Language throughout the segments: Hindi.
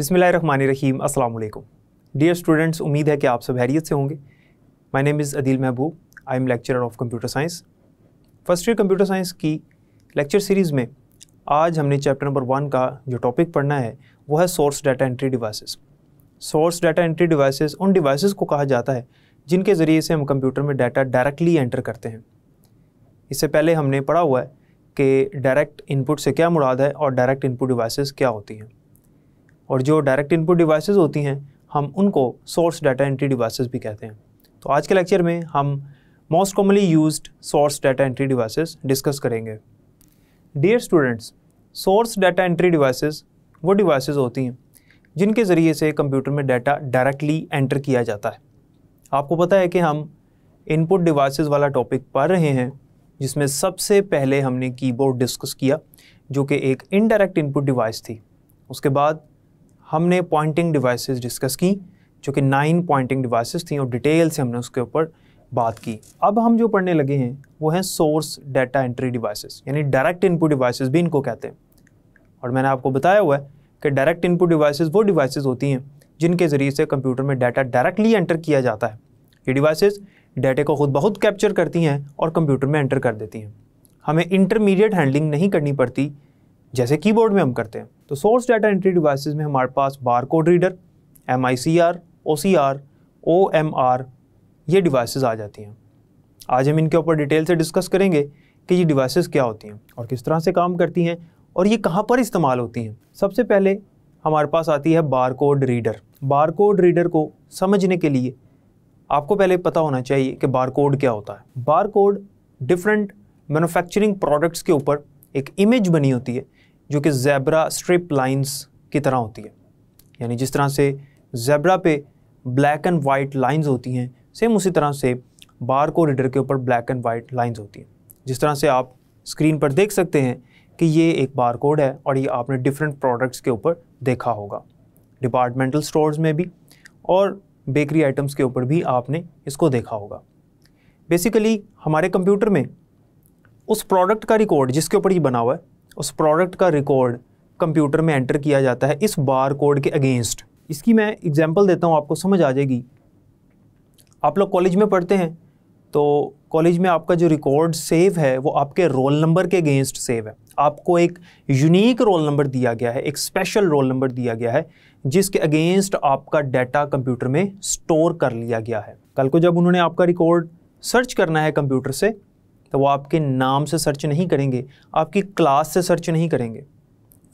बिसमीम अल्लाम डियर स्टूडेंट्स उम्मीद है कि आप सब हैरियत से होंगे my name is Adeel Mahboob I am lecturer of computer science first year computer science की लेक्चर सीरीज़ में आज हमने चैप्टर नंबर वन का जो टॉपिक पढ़ना है वो है source data entry devices source data entry devices उन डिवाइसेस को कहा जाता है जिनके ज़रिए से हम कंप्यूटर में डाटा डायरेक्टली एंटर करते हैं इससे पहले हमने पढ़ा हुआ है कि डायरेक्ट इनपुट से क्या मुराद है और डायरेक्ट इनपुट डिवाइसेस क्या होती हैं और जो डायरेक्ट इनपुट डिवाइसेस होती हैं हम उनको सोर्स डाटा एंट्री डिवाइसेस भी कहते हैं तो आज के लेक्चर में हम most commonly used source data entry devices discuss करेंगे dear students source data entry devices वो डिवाइसेस होती हैं जिनके ज़रिए से कंप्यूटर में डाटा डायरेक्टली एंटर किया जाता है आपको पता है कि हम इनपुट डिवाइसेस वाला टॉपिक पढ़ रहे हैं जिसमें सबसे पहले हमने कीबोर्ड डिस्कस किया जो कि एक इनडायरेक्ट इनपुट डिवाइस थी उसके बाद हमने पॉइंटिंग डिवाइसेस डिस्कस की जो कि नाइन पॉइंटिंग डिवाइसेस थी और डिटेल से हमने उसके ऊपर बात की अब हम जो पढ़ने लगे हैं वो हैं सोर्स डाटा एंट्री डिवाइसेस यानी डायरेक्ट इनपुट डिवाइसेस भी इनको कहते हैं और मैंने आपको बताया हुआ है कि डायरेक्ट इनपुट डिवाइसेस वो डिवाइसेस होती हैं जिनके ज़रिए से कंप्यूटर में डाटा डायरेक्टली एंटर किया जाता है ये डिवाइसेस डाटे को खुद बहुत कैप्चर करती हैं और कंप्यूटर में एंटर कर देती हैं हमें इंटरमीडिएट हैंडलिंग नहीं करनी पड़ती जैसे कीबोर्ड में हम करते हैं तो सोर्स डाटा एंट्री डिवाइसेस में हमारे पास bar code reader M I C R O C R O M R ये डिवाइसेस आ जाती हैं आज हम इनके ऊपर डिटेल से डिस्कस करेंगे कि ये डिवाइसेस क्या होती हैं और किस तरह से काम करती हैं और ये कहाँ पर इस्तेमाल होती हैं सबसे पहले हमारे पास आती है bar code reader bar code reader को समझने के लिए आपको पहले पता होना चाहिए कि बार कोड क्या होता है bar code different manufacturing products के ऊपर एक इमेज बनी होती है जो कि जैबरा स्ट्रिप लाइंस की तरह होती है यानी जिस तरह से जैबरा पे ब्लैक एंड वाइट लाइंस होती हैं सेम उसी तरह से बार को रीडर के ऊपर ब्लैक एंड वाइट लाइंस होती हैं जिस तरह से आप स्क्रीन पर देख सकते हैं कि ये एक बार कोड है और ये आपने डिफरेंट प्रोडक्ट्स के ऊपर देखा होगा डिपार्टमेंटल स्टोर्स में भी और बेकरी आइटम्स के ऊपर भी आपने इसको देखा होगा बेसिकली हमारे कंप्यूटर में उस प्रोडक्ट का रिकॉर्ड जिसके ऊपर ये बना हुआ है उस प्रोडक्ट का रिकॉर्ड कंप्यूटर में एंटर किया जाता है इस बार कोड के अगेंस्ट इसकी मैं एग्जांपल देता हूँ आपको समझ आ जाएगी आप लोग कॉलेज में पढ़ते हैं तो कॉलेज में आपका जो रिकॉर्ड सेव है वो आपके रोल नंबर के अगेंस्ट सेव है आपको एक यूनिक रोल नंबर दिया गया है एक स्पेशल रोल नंबर दिया गया है जिसके अगेंस्ट आपका डाटा कंप्यूटर में स्टोर कर लिया गया है कल को जब उन्होंने आपका रिकॉर्ड सर्च करना है कंप्यूटर से तो वो आपके नाम से सर्च नहीं करेंगे आपकी क्लास से सर्च नहीं करेंगे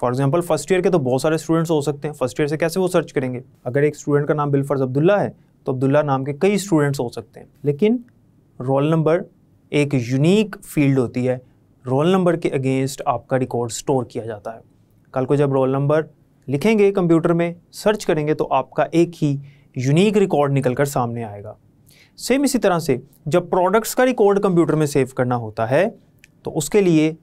फॉर एग्जाम्पल फर्स्ट ईयर के तो बहुत सारे स्टूडेंट्स हो सकते हैं फर्स्ट ईयर से कैसे वो सर्च करेंगे अगर एक स्टूडेंट का नाम बिलफर्ज अब्दुल्ला है तो अब्दुल्ला नाम के कई स्टूडेंट्स हो सकते हैं लेकिन रोल नंबर एक यूनिक फील्ड होती है रोल नंबर के अगेंस्ट आपका रिकॉर्ड स्टोर किया जाता है कल को जब रोल नंबर लिखेंगे कंप्यूटर में सर्च करेंगे तो आपका एक ही यूनिक रिकॉर्ड निकल कर सामने आएगा सेम इसी तरह से जब प्रोडक्ट्स का रिकॉर्ड कंप्यूटर में सेव करना होता है तो उसके लिए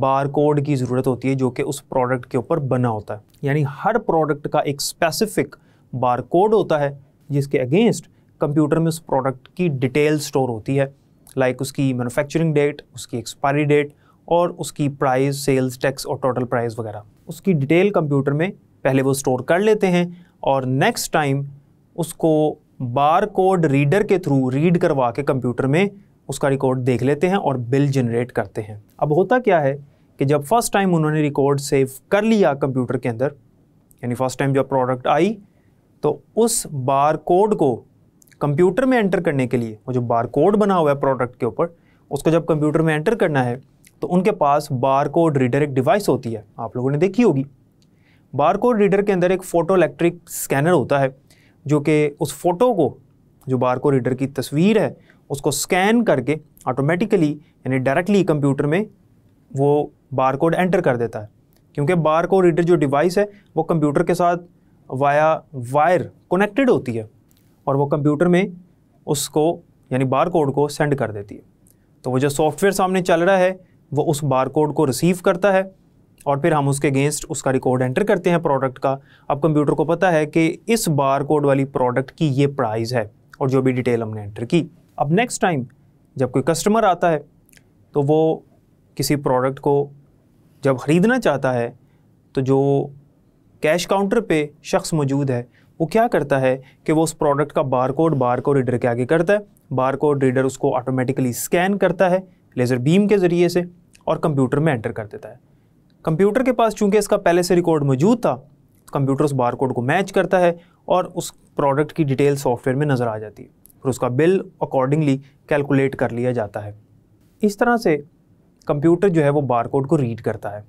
बार कोड की ज़रूरत होती है जो कि उस प्रोडक्ट के ऊपर बना होता है यानी हर प्रोडक्ट का एक स्पेसिफिक बार कोड होता है जिसके अगेंस्ट कंप्यूटर में उस प्रोडक्ट की डिटेल स्टोर होती है लाइक like उसकी मैन्युफैक्चरिंग डेट उसकी एक्सपायरी डेट और उसकी प्राइस सेल्स टैक्स और टोटल प्राइस वगैरह उसकी डिटेल कंप्यूटर में पहले वो स्टोर कर लेते हैं और नेक्स्ट टाइम उसको बार कोड रीडर के थ्रू रीड करवा के कंप्यूटर में उसका रिकॉर्ड देख लेते हैं और बिल जनरेट करते हैं अब होता क्या है कि जब फर्स्ट टाइम उन्होंने रिकॉर्ड सेव कर लिया कंप्यूटर के अंदर यानी फर्स्ट टाइम जब प्रोडक्ट आई तो उस बार कोड को कंप्यूटर में एंटर करने के लिए वो जो बार कोड बना हुआ है प्रोडक्ट के ऊपर उसको जब कंप्यूटर में एंटर करना है तो उनके पास बार कोड रीडर एक डिवाइस होती है आप लोगों ने देखी होगी बार कोड रीडर के अंदर एक फोटो इलेक्ट्रिक स्कैनर होता है जो कि उस फ़ोटो को जो बारको रीडर की तस्वीर है उसको स्कैन करके ऑटोमेटिकली यानी डायरेक्टली कंप्यूटर में वो बार कोड एंटर कर देता है क्योंकि बार को रीडर जो डिवाइस है वो कंप्यूटर के साथ वाया वायर कनेक्टेड होती है और वो कंप्यूटर में उसको यानी बार कोड को सेंड कर देती है तो वो जो सॉफ्टवेयर सामने चल रहा है वो उस बार कोड को रिसीव करता है और फिर हम उसके अगेंस्ट उसका रिकॉर्ड एंटर करते हैं प्रोडक्ट का अब कंप्यूटर को पता है कि इस बार कोड वाली प्रोडक्ट की ये प्राइस है और जो भी डिटेल हमने एंटर की अब नेक्स्ट टाइम जब कोई कस्टमर आता है तो वो किसी प्रोडक्ट को जब ख़रीदना चाहता है तो जो कैश काउंटर पे शख्स मौजूद है वो क्या करता है कि वो उस प्रोडक्ट का bar code bar code reader के आगे करता है बार कोड रीडर उसको ऑटोमेटिकली स्कैन करता है लेज़र बीम के ज़रिए से और कंप्यूटर में एंटर कर देता है कंप्यूटर के पास चूंकि इसका पहले से रिकॉर्ड मौजूद था कंप्यूटर उस बार कोड को मैच करता है और उस प्रोडक्ट की डिटेल सॉफ्टवेयर में नज़र आ जाती है फिर उसका बिल अकॉर्डिंगली कैलकुलेट कर लिया जाता है इस तरह से कंप्यूटर जो है वो बार कोड को रीड करता है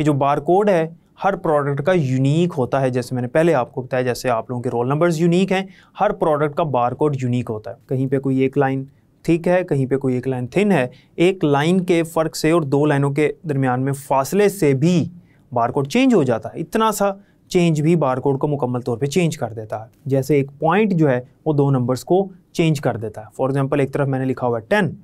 ये जो बार कोड है हर प्रोडक्ट का यूनिक होता है जैसे मैंने पहले आपको बताया जैसे आप लोगों के रोल नंबर्स यूनिक हैं हर प्रोडक्ट का बार कोड यूनिक होता है कहीं पे कोई एक लाइन थिक है कहीं पे कोई एक लाइन थिन है एक लाइन के फ़र्क से और दो लाइनों के दरमियान में फासले से भी बारकोड चेंज हो जाता है इतना सा चेंज भी बारकोड को मुकम्मल तौर पे चेंज कर देता है जैसे एक पॉइंट जो है वो दो नंबर्स को चेंज कर देता है फॉर एग्ज़ाम्पल एक तरफ मैंने लिखा हुआ है टेन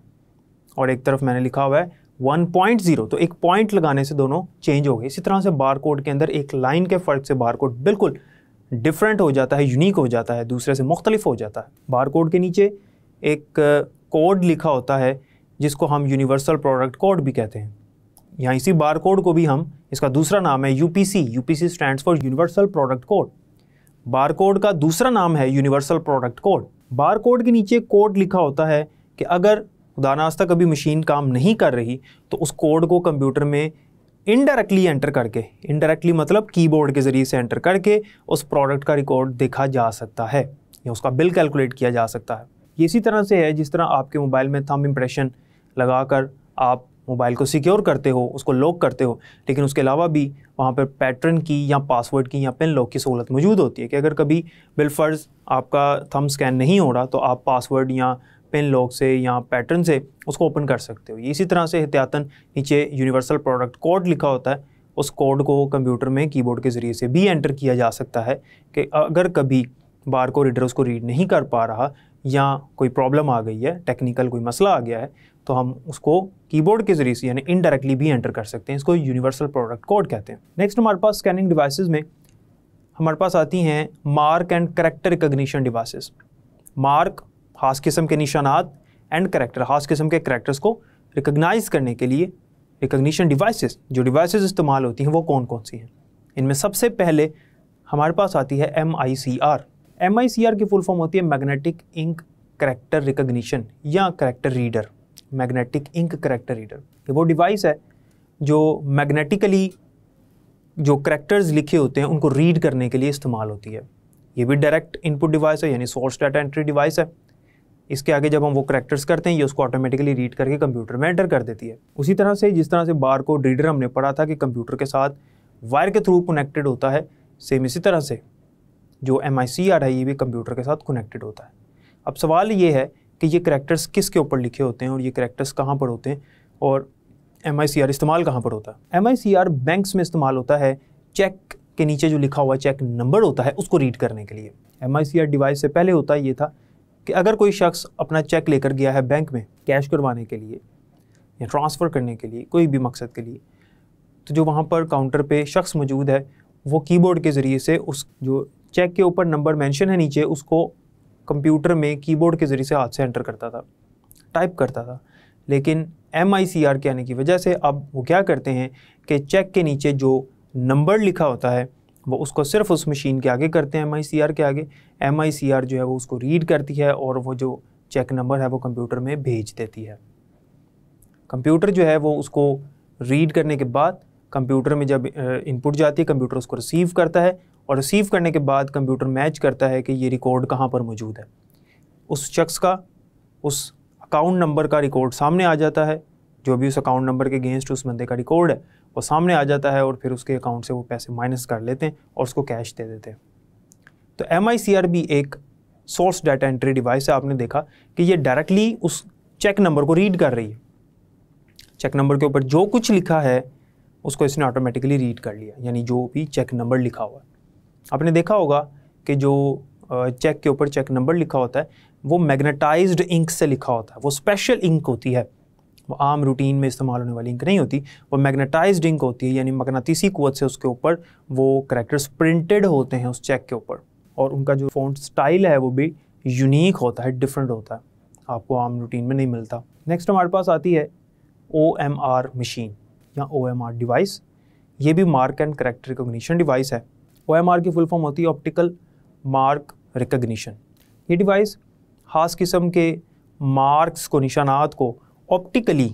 और एक तरफ मैंने लिखा हुआ है वन पॉइंट जीरो तो एक पॉइंट लगाने से दोनों चेंज हो गए इसी तरह से बार कोड के अंदर एक लाइन के फ़र्क से बार कोड बिल्कुल डिफरेंट हो जाता है यूनिक हो जाता है दूसरे से मुख्तलिफ हो जाता है बार कोड के नीचे एक कोड लिखा होता है जिसको हम यूनिवर्सल प्रोडक्ट कोड भी कहते हैं यहाँ इसी बार कोड को भी हम इसका दूसरा नाम है UPC UPC stand for universal product code bar code का दूसरा नाम है universal product code bar code के नीचे कोड लिखा होता है कि अगर खुदा नास्ता कभी मशीन काम नहीं कर रही तो उस कोड को कंप्यूटर में इनडायरेक्टली एंटर करके इनडायरेक्टली मतलब कीबोर्ड के ज़रिए से एंटर करके उस प्रोडक्ट का रिकॉर्ड देखा जा सकता है या उसका बिल कैलकुलेट किया जा सकता है ये इसी तरह से है जिस तरह आपके मोबाइल में थम इम्प्रेशन लगाकर आप मोबाइल को सिक्योर करते हो उसको लॉक करते हो लेकिन उसके अलावा भी वहाँ पर पैटर्न की या पासवर्ड की या पिन लॉक की सहूलत मौजूद होती है कि अगर कभी बिलफर्ज आपका थम स्कैन नहीं हो रहा तो आप पासवर्ड या पिन लॉक से या पैटर्न से उसको ओपन कर सकते हो इसी तरह से एहतियातन नीचे यूनिवर्सल प्रोडक्ट कोड लिखा होता है उस कोड को कंप्यूटर में कीबोर्ड के ज़रिए से भी एंटर किया जा सकता है कि अगर कभी बार को रीडर उसको रीड नहीं कर पा रहा या कोई प्रॉब्लम आ गई है टेक्निकल कोई मसला आ गया है तो हम उसको कीबोर्ड के ज़रिए से यानी इनडायरेक्टली भी एंटर कर सकते हैं इसको यूनिवर्सल प्रोडक्ट कोड कहते हैं नेक्स्ट हमारे पास स्कैनिंग डिवाइसेस में हमारे पास आती हैं mark and character recognition devices mark खास किस्म के निशानात एंड करेक्टर खास किस्म के करेक्टर्स को रिकोगनाइज करने के लिए रिकग्निशन डिवाइसेस जो डिवाइसेस इस्तेमाल होती हैं वो कौन कौन सी हैं इनमें सबसे पहले हमारे पास आती है M I C R M की फुल फॉर्म होती है मैग्नेटिक इंक करेक्टर रिकग्निशन या character reader magnetic ink character reader ये वो डिवाइस है जो मैग्नेटिकली जो करेक्टर्स लिखे होते हैं उनको रीड करने के लिए इस्तेमाल होती है ये भी डायरेक्ट इनपुट डिवाइस है यानी सोर्स डाटा एंट्री डिवाइस है इसके आगे जब हम वो करेक्टर्स करते हैं ये उसको ऑटोमेटिकली रीड करके कंप्यूटर में एंटर कर देती है उसी तरह से जिस तरह से बार कोड रीडर हमने पढ़ा था कि कंप्यूटर के साथ वायर के थ्रू कनेक्टेड होता है सेम इसी तरह से जो एम आई है ये भी कंप्यूटर के साथ कनेक्टेड होता है अब सवाल ये है कि ये करैक्टर्स किस के ऊपर लिखे होते हैं और ये करैक्टर्स कहाँ पर होते हैं और एम आई सी आर इस्तेमाल कहाँ पर होता है M I C R banks में इस्तेमाल होता है चेक के नीचे जो लिखा हुआ चेक नंबर होता है उसको रीड करने के लिए M I C R device से पहले होता ये था कि अगर कोई शख्स अपना चेक लेकर गया है बैंक में कैश करवाने के लिए या ट्रांसफ़र करने के लिए कोई भी मकसद के लिए तो जो वहाँ पर काउंटर पे शख्स मौजूद है वो कीबोर्ड के ज़रिए से उस जो चेक के ऊपर नंबर मेंशन है नीचे उसको कंप्यूटर में कीबोर्ड के ज़रिए से हाथ से एंटर करता था टाइप करता था लेकिन एम आई सी आर के आने की वजह से अब वो क्या करते हैं कि चेक के नीचे जो नंबर लिखा होता है वो उसको सिर्फ उस मशीन के आगे करते हैं एम आई सी आर के आगे एम आई सी आर जो है वो उसको रीड करती है और वो जो चेक नंबर है वो कंप्यूटर में भेज देती है कंप्यूटर जो है वो उसको रीड करने के बाद कंप्यूटर में जब इनपुट जाती है कंप्यूटर उसको रिसीव करता है और रिसीव करने के बाद कंप्यूटर मैच करता है कि ये रिकॉर्ड कहाँ पर मौजूद है उस शख्स का उस अकाउंट नंबर का रिकॉर्ड सामने आ जाता है जो भी उस अकाउंट नंबर के अगेंस्ट उस बंदे का रिकॉर्ड है वो सामने आ जाता है और फिर उसके अकाउंट से वो पैसे माइनस कर लेते हैं और उसको कैश दे देते हैं तो एम भी एक सोर्स डाटा एंट्री डिवाइस है आपने देखा कि ये डायरेक्टली उस चेक नंबर को रीड कर रही है चेक नंबर के ऊपर जो कुछ लिखा है उसको इसने ऑटोमेटिकली रीड कर लिया यानी जो भी चेक नंबर लिखा हुआ है आपने देखा होगा कि जो चेक के ऊपर चेक नंबर लिखा होता है वो मैग्नेटाइज्ड इंक से लिखा होता है वो स्पेशल इंक होती है वो आम रूटीन में इस्तेमाल होने वाली इंक नहीं होती वो मैग्नेटाइज्ड इंक होती है यानी मकनातीसी कुत से उसके ऊपर वो करेक्टर्स प्रिंटेड होते हैं उस चेक के ऊपर और उनका जो फ़ॉन्ट स्टाइल है वो भी यूनिक होता है डिफरेंट होता है आपको आम रूटीन में नहीं मिलता नेक्स्ट हमारे पास आती है ओ एम आर मशीन या ओ डिवाइस ये भी mark and correct recognition device है ओ की फुल फॉर्म होती है ऑप्टिकल मार्क रिकोगशन ये डिवाइस खास किस्म के मार्क्स को निशानात को ऑप्टिकली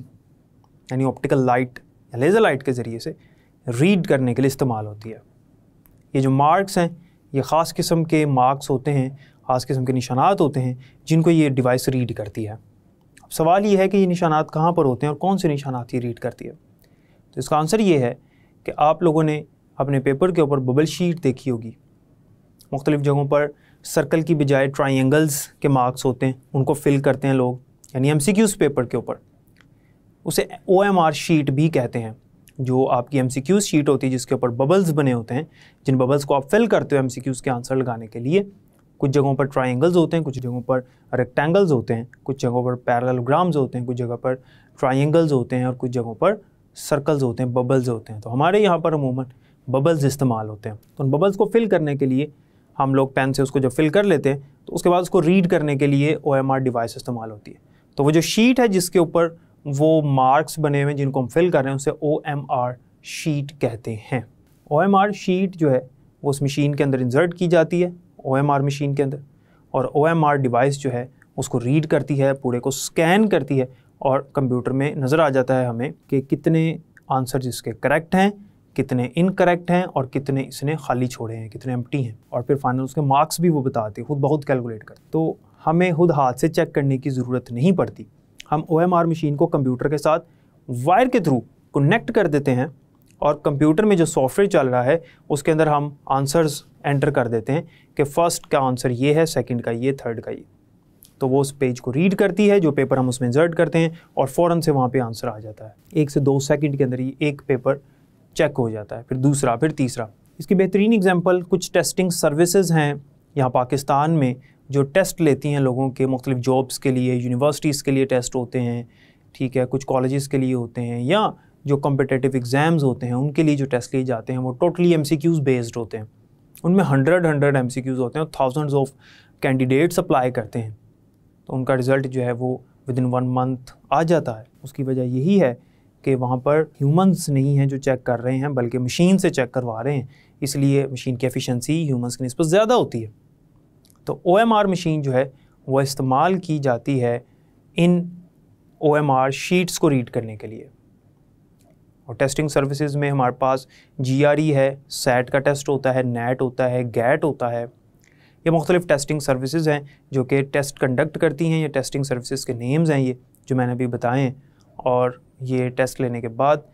यानी ऑप्टिकल लाइट या लेज़र लाइट के ज़रिए से रीड करने के लिए इस्तेमाल होती है ये जो मार्क्स हैं ये ख़ास किस्म के मार्क्स होते हैं ख़ास किस्म के निशानात होते हैं जिनको ये डिवाइस रीड करती है अब सवाल ये है कि ये निशानात कहाँ पर होते हैं और कौन से निशानात ये रीड करती है तो इसका आंसर ये है कि आप लोगों ने अपने पेपर के ऊपर बबल शीट देखी होगी मुख्तलिफ़ जगहों पर सर्कल की बजाय ट्राइंगल्स के मार्क्स होते हैं उनको फिल करते हैं लोग यानी एम सी क्यूज़ पेपर के ऊपर उसे ओ एम आर शीट भी कहते हैं जो आपकी एम सी क्यूज़ शीट होती है जिसके ऊपर बबल्स बने होते हैं जिन बबल्स को आप फिल करते हो एम सी क्यूज़ के आंसर लगाने के लिए कुछ जगहों पर ट्राइंगल्स होते हैं कुछ जगहों पर रेक्टेंगल्स होते हैं कुछ जगहों पर पैरलग्राम्स होते हैं कुछ जगह पर ट्राइंगल्स होते हैं और कुछ जगहों पर सर्कल्स होते हैं बबल्स होते हैं तो हमारे यहाँ पर अमूमन बबल्स इस्तेमाल होते हैं तो उन बबल्स को फिल करने के लिए हम लोग पेन से उसको जब फिल कर लेते हैं तो उसके बाद उसको रीड करने के लिए ओ एम आर डिवाइस इस्तेमाल होती है तो वो जो शीट है जिसके ऊपर वो मार्क्स बने हुए हैं जिनको हम फिल कर रहे हैं उसे ओ एम आर शीट कहते हैं ओ एम आर शीट जो है वो उस मशीन के अंदर इंसर्ट की जाती है ओ एम आर मशीन के अंदर और ओ एम आर डिवाइस जो है उसको रीड करती है पूरे को स्कैन करती है और कंप्यूटर में नज़र आ जाता है हमें कि कितने आंसर्स इसके करेक्ट हैं कितने इनकरेक्ट हैं और कितने इसने खाली छोड़े हैं कितने एम्प्टी हैं और फिर फाइनल उसके मार्क्स भी वो बताते हैं खुद बहुत कैलकुलेट कर तो हमें खुद हाथ से चेक करने की ज़रूरत नहीं पड़ती हम ओ मशीन को कंप्यूटर के साथ वायर के थ्रू कनेक्ट कर देते हैं और कंप्यूटर में जो सॉफ्टवेयर चल रहा है उसके अंदर हम आंसर्स एंटर कर देते हैं कि फ़र्स्ट का आंसर ये है सेकंड का ये थर्ड का ये तो वो उस पेज को रीड करती है जो पेपर हम उसमें इंसर्ट करते हैं और फ़ौरन से वहाँ पे आंसर आ जाता है एक से दो सेकंड के अंदर ही एक पेपर चेक हो जाता है फिर दूसरा फिर तीसरा इसकी बेहतरीन एग्जाम्पल कुछ टेस्टिंग सर्विसेज हैं यहाँ पाकिस्तान में जो टेस्ट लेती हैं लोगों के मुख्तलिफ जॉब्स के लिए यूनिवर्सिटीज़ के लिए टेस्ट होते हैं ठीक है कुछ कॉलेज़ के लिए होते हैं या जो कम्पिटेटिव एग्ज़ाम्स होते हैं उनके लिए जो टेस्ट लिए जाते हैं वो totally M C Qs based होते हैं उनमें hundred hundred M C Qs होते हैं और थाउजेंड्स ऑफ कैंडिडेट्स अप्लाई करते हैं तो उनका रिज़ल्ट जो है वो विद इन वन मंथ आ जाता है उसकी वजह यही है कि वहाँ पर ह्यूमंस नहीं हैं जो चेक कर रहे हैं बल्कि मशीन से चेक करवा रहे हैं इसलिए मशीन की एफिशिएंसी ह्यूमंस की नस्बत ज़्यादा होती है तो ओ मशीन जो है वह इस्तेमाल की जाती है इन ओ शीट्स को रीड करने के लिए और टेस्टिंग सर्विसेज में हमारे पास जी e है सैट का टेस्ट होता है नेट होता है गैट होता है ये मुख्तलिफ टेस्टिंग सर्विसेज हैं जो कि टेस्ट कंडक्ट करती हैं ये टेस्टिंग सर्विसेज के नेम्स हैं ये जो मैंने अभी बताए हैं और ये टेस्ट लेने के बाद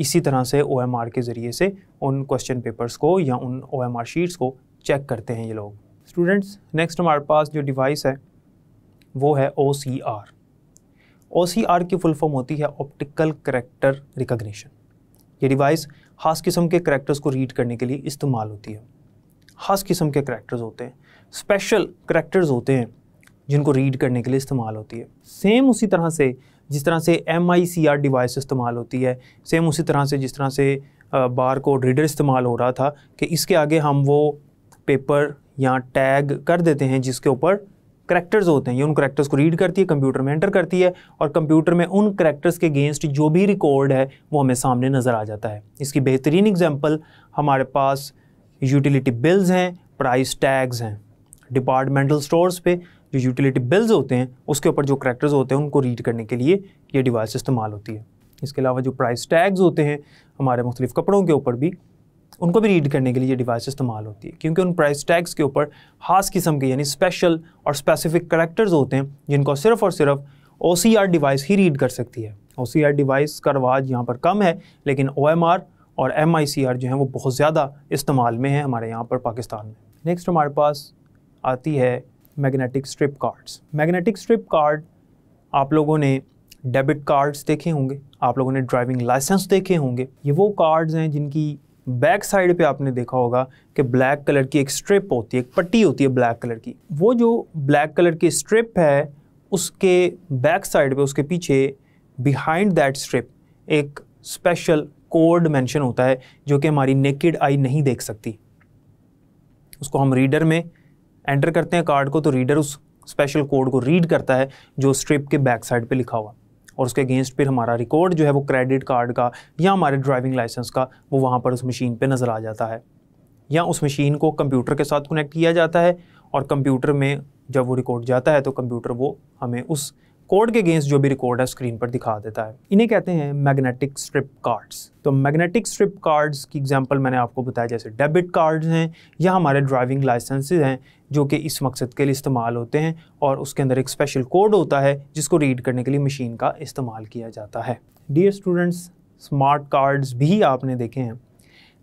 इसी तरह से ओ एम आर के ज़रिए से उन क्वेश्चन पेपर्स को या उन ओ एम आर शीट्स को चेक करते हैं ये लोग स्टूडेंट्स नेक्स्ट हमारे पास जो डिवाइस है वो है O C R O C R की फुल फॉर्म होती है ऑप्टिकल करेक्टर रिकग्निशन ये डिवाइस ख़ास किस्म के करेक्टर्स को रीड करने के लिए इस्तेमाल होती है ख़ास किस्म के करैक्टर्स होते हैं स्पेशल करैक्टर्स होते हैं जिनको रीड करने के लिए इस्तेमाल होती है सेम उसी तरह से जिस तरह से M I C R device इस्तेमाल होती है सेम उसी तरह से जिस तरह से बार कोड रीडर इस्तेमाल हो रहा था कि इसके आगे हम वो पेपर या टैग कर देते हैं जिसके ऊपर करैक्टर्स होते हैं ये उन करेक्टर्स को रीड करती है कंप्यूटर में एंटर करती है और कंप्यूटर में उन करैक्टर्स के अगेंस्ट जो भी रिकॉर्ड है वो हमें सामने नज़र आ जाता है इसकी बेहतरीन एग्जाम्पल हमारे पास यूटिलिटी बिल्स हैं प्राइस टैग्स हैं डिपार्टमेंटल स्टोर्स पे जो यूटिलिटी बिल्स होते हैं उसके ऊपर जो करेक्टर्स होते हैं उनको रीड करने के लिए ये डिवाइस इस्तेमाल होती है इसके अलावा जो प्राइस टैग्स होते हैं हमारे मुख्तलिफ कपड़ों के ऊपर भी उनको भी रीड करने के लिए ये डिवाइस इस्तेमाल होती है क्योंकि उन प्राइस टैग्स के ऊपर खास किस्म के यानी स्पेशल और स्पेसिफिक करेक्टर्स होते हैं जिनको सिर्फ और सिर्फ ओ डिवाइस ही रीड कर सकती है ओ डिवाइस का रवाज यहाँ पर कम है लेकिन ओ और एम जो हैं वो बहुत ज़्यादा इस्तेमाल में है हमारे यहाँ पर पाकिस्तान में नेक्स्ट हमारे पास आती है magnetic strip cards magnetic strip card आप लोगों ने डेबिट कार्ड्स देखे होंगे आप लोगों ने ड्राइविंग लाइसेंस देखे होंगे ये वो कार्ड्स हैं जिनकी बैक साइड पे आपने देखा होगा कि ब्लैक कलर की एक स्ट्रिप होती है एक पट्टी होती है ब्लैक कलर की वो जो ब्लैक कलर की स्ट्रिप है उसके बैक साइड पे उसके पीछे बिहाइंड दैट स्ट्रिप एक स्पेशल कोड मेंशन होता है जो कि हमारी नेकेड आई नहीं देख सकती उसको हम रीडर में एंटर करते हैं कार्ड को तो रीडर उस स्पेशल कोड को रीड करता है जो स्ट्रिप के बैक साइड पे लिखा हुआ और उसके अगेंस्ट फिर हमारा रिकॉर्ड जो है वो क्रेडिट कार्ड का या हमारे ड्राइविंग लाइसेंस का वो वहाँ पर उस मशीन पर नज़र आ जाता है या उस मशीन को कंप्यूटर के साथ कनेक्ट किया जाता है और कंप्यूटर में जब वो रिकॉर्ड जाता है तो कंप्यूटर वो हमें उस कोड के अगेंस्ट जो भी रिकॉर्ड है स्क्रीन पर दिखा देता है इन्हें कहते हैं मैग्नेटिक स्ट्रिप कार्ड्स तो मैग्नेटिक स्ट्रिप कार्ड्स की एग्जांपल मैंने आपको बताया जैसे डेबिट कार्ड्स हैं या हमारे ड्राइविंग लाइसेंसेज हैं जो कि इस मकसद के लिए इस्तेमाल होते हैं और उसके अंदर एक स्पेशल कोड होता है जिसको रीड करने के लिए मशीन का इस्तेमाल किया जाता है डियर स्टूडेंट्स स्मार्ट कार्ड्स भी आपने देखे हैं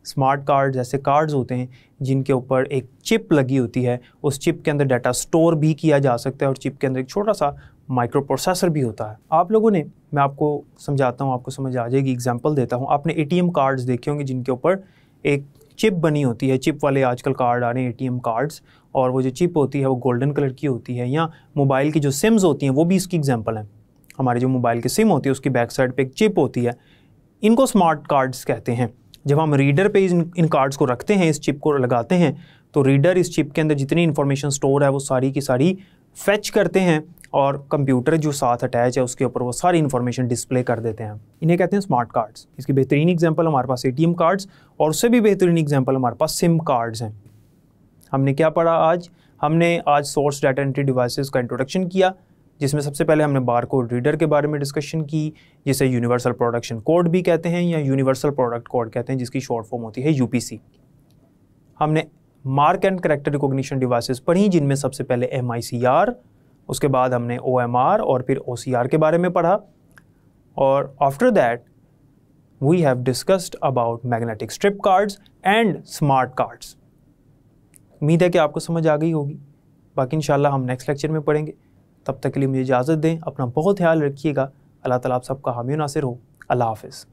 स्मार्ट कार्ड्स ऐसे कार्ड्स होते हैं जिनके ऊपर एक चिप लगी होती है उस चिप के अंदर डाटा स्टोर भी किया जा सकता है और चिप के अंदर एक छोटा सा माइक्रो प्रोसेसर भी होता है आप लोगों ने मैं आपको समझाता हूँ आपको समझ आ जाएगी एग्जाम्पल देता हूँ आपने ए कार्ड्स देखे होंगे जिनके ऊपर एक चिप बनी होती है चिप वाले आजकल कार्ड आ रहे हैं ए कार्ड्स और वो जो चिप होती है वो गोल्डन कलर की होती है या मोबाइल की जो सिम्स होती हैं वो भी इसकी एग्जाम्पल हैं हमारे जो मोबाइल की सिम होती है उसकी बैक साइड पर एक चिप होती है इनको स्मार्ट कार्ड्स कहते हैं जब हम रीडर पे इन इन कार्ड्स को रखते हैं इस चिप को लगाते हैं तो रीडर इस चिप के अंदर जितनी इन्फॉर्मेशन स्टोर है वो सारी की सारी फैच करते हैं और कंप्यूटर जो साथ अटैच है उसके ऊपर वो सारी इन्फॉर्मेशन डिस्प्ले कर देते हैं इन्हें कहते हैं स्मार्ट कार्ड्स इसकी बेहतरीन एग्जाम्पल हमारे पास ए कार्ड्स और उससे भी बेहतरीन एग्जाम्पल हमारे पास सिम कार्ड्स हैं हमने क्या पढ़ा आज हमने आज सोर्स डाटा एंट्री डिवाइसेस का इंट्रोडक्शन किया जिसमें सबसे पहले हमने बार कोड रीडर के बारे में डिस्कशन की जिसे यूनिवर्सल प्रोडक्शन कोड भी कहते हैं या यूनिवर्सल प्रोडक्ट कोड कहते हैं जिसकी शॉर्ट फॉर्म होती है यू हमने mark and character recognition devices पढ़ी जिनमें सबसे पहले एम आई सी आर उसके बाद हमने ओ और फिर ओ के बारे में पढ़ा और after that we have discussed about magnetic strip cards and smart cards उम्मीद है कि आपको समझ आ गई होगी बाकी शाला हम नेक्स्ट लेक्चर में पढ़ेंगे तब तक के लिए मुझे इजाज़त दें अपना बहुत ख्याल रखिएगा अल्लाह ताला आप सबका हामी नासिर हो अल्लाह हाफिज़